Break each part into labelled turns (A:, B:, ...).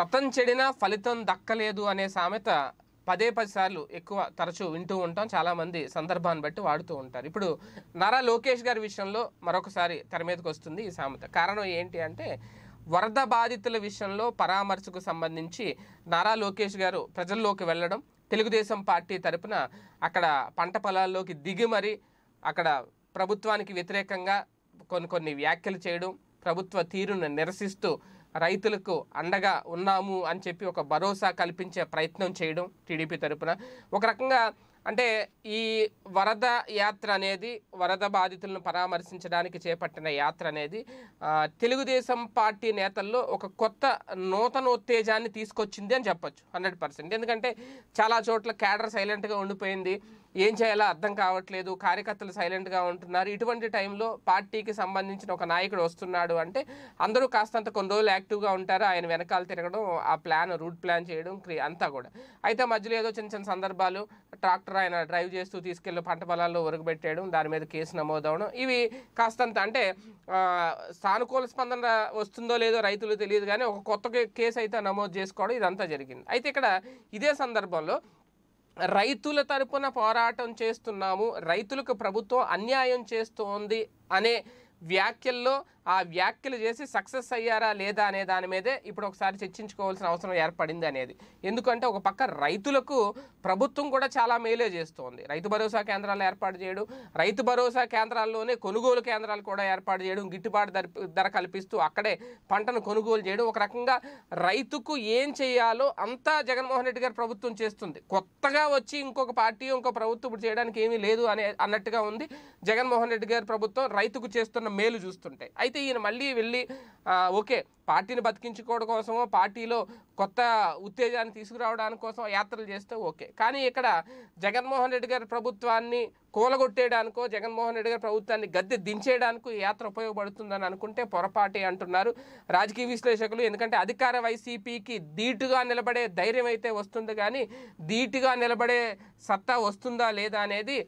A: వ్రతం చెడినా ఫలితం దక్కలేదు అనే సామెత పదే పది సార్లు ఎక్కువ తరచూ వింటూ ఉంటాం చాలామంది సందర్భాన్ని బట్టి వాడుతూ ఉంటారు ఇప్పుడు నారా లోకేష్ గారి విషయంలో మరొకసారి తెర మీదకి వస్తుంది ఈ సామెత కారణం ఏంటి అంటే వరద బాధితుల విషయంలో పరామర్శకు సంబంధించి నారా లోకేష్ గారు ప్రజల్లోకి వెళ్ళడం తెలుగుదేశం పార్టీ తరపున అక్కడ పంట పొలాల్లోకి దిగి మరి అక్కడ ప్రభుత్వానికి వ్యతిరేకంగా కొన్ని కొన్ని వ్యాఖ్యలు చేయడం ప్రభుత్వ తీరును నిరసిస్తూ రైతులకు అండగా ఉన్నాము అని చెప్పి ఒక భరోసా కల్పించే ప్రయత్నం చేయడం టీడీపీ తరపున ఒక రకంగా అంటే ఈ వరద యాత్ర అనేది వరద బాధితులను పరామర్శించడానికి చేపట్టిన యాత్ర అనేది తెలుగుదేశం పార్టీ నేతల్లో ఒక కొత్త నూతన ఉత్తేజాన్ని తీసుకొచ్చింది అని చెప్పొచ్చు హండ్రెడ్ పర్సెంట్ ఎందుకంటే చాలా చోట్ల క్యాడర్ సైలెంట్గా ఉండిపోయింది ఏం చేయాలో అర్థం కావట్లేదు కార్యకర్తలు సైలెంట్గా ఉంటున్నారు ఇటువంటి టైంలో పార్టీకి సంబంధించిన ఒక నాయకుడు వస్తున్నాడు అంటే అందరూ కాస్తంత కొన్ని రోజులు యాక్టివ్గా ఉంటారు ఆయన వెనకాల తిరగడం ఆ ప్లాన్ రూట్ ప్లాన్ చేయడం అంతా కూడా అయితే మధ్యలో ఏదో చిన్న చిన్న సందర్భాలు ట్రాక్టర్ ఆయన డ్రైవ్ చేస్తూ తీసుకెళ్ళి పంట పొలాల్లో ఉరగబెట్టేయడం దాని మీద కేసు నమోదవడం ఇవి కాస్తంత అంటే సానుకూల స్పందన వస్తుందో లేదో రైతులు తెలియదు కానీ ఒక కొత్త కేసు అయితే నమోదు చేసుకోవడం ఇదంతా జరిగింది అయితే ఇక్కడ ఇదే సందర్భంలో రైతుల తరపున పోరాటం చేస్తున్నాము రైతులకు ప్రభుత్వం అన్యాయం చేస్తోంది అనే వ్యాఖ్యల్లో ఆ వ్యాఖ్యలు చేసి సక్సెస్ అయ్యారా లేదా అనే దాని మీదే ఇప్పుడు ఒకసారి చర్చించుకోవాల్సిన అవసరం ఏర్పడింది అనేది ఎందుకంటే ఒక పక్క రైతులకు ప్రభుత్వం కూడా చాలా మేలే చేస్తోంది రైతు భరోసా కేంద్రాలు ఏర్పాటు చేయడం రైతు భరోసా కేంద్రాల్లోనే కొనుగోలు కేంద్రాలు కూడా ఏర్పాటు చేయడం గిట్టుబాటు ధర కల్పిస్తూ అక్కడే పంటను కొనుగోలు చేయడం ఒక రకంగా రైతుకు ఏం చేయాలో అంతా జగన్మోహన్ రెడ్డి గారు ప్రభుత్వం చేస్తుంది కొత్తగా వచ్చి ఇంకొక పార్టీ ఇంకో ప్రభుత్వం ఇప్పుడు చేయడానికి ఏమీ లేదు అనే అన్నట్టుగా ఉంది జగన్మోహన్ రెడ్డి గారు ప్రభుత్వం రైతుకు చేస్తున్న మేలు చూస్తుంటాయి అయితే ఈయన మళ్ళీ వెళ్ళి ఓకే పార్టీని బతికించుకోవడం కోసమో పార్టీలో కొత్త ఉత్తేజాన్ని తీసుకురావడానికి కోసం యాత్రలు చేస్తే ఓకే కానీ ఇక్కడ జగన్మోహన్ రెడ్డి గారి ప్రభుత్వాన్ని కూలగొట్టేయడానికో జగన్మోహన్ రెడ్డి గారి ప్రభుత్వాన్ని గద్దె దించేయడానికి యాత్ర ఉపయోగపడుతుందని అనుకుంటే పొరపాటే అంటున్నారు రాజకీయ విశ్లేషకులు ఎందుకంటే అధికార వైసీపీకి ధీటుగా నిలబడే ధైర్యం అయితే వస్తుంది కానీ ధీటుగా నిలబడే సత్తా వస్తుందా లేదా అనేది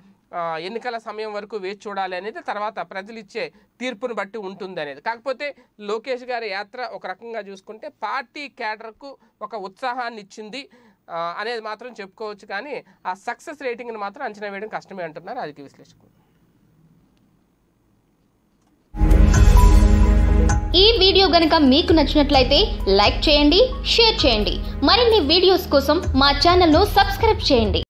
A: ఎన్నికల సమయం వరకు వేచి చూడాలి అనేది తర్వాత ప్రజలు ఇచ్చే తీర్పును బట్టి ఉంటుంది అనేది కాకపోతే లోకేష్ గారి యాత్ర ఒక రకంగా చూసుకుంటే పార్టీ క్యాడర్కు ఒక ఉత్సాహాన్ని ఇచ్చింది అనేది మాత్రం చెప్పుకోవచ్చు కానీ ఆ సక్సెస్ రేటింగ్ని మాత్రం అంచనా వేయడం కష్టమే అంటున్నారు రాజకీయ విశ్లేషకులు ఈ వీడియో గనక మీకు నచ్చినట్లయితే లైక్ చేయండి షేర్ చేయండి మరిన్ని వీడియోస్ కోసం మా ఛానల్ను సబ్స్క్రైబ్ చేయండి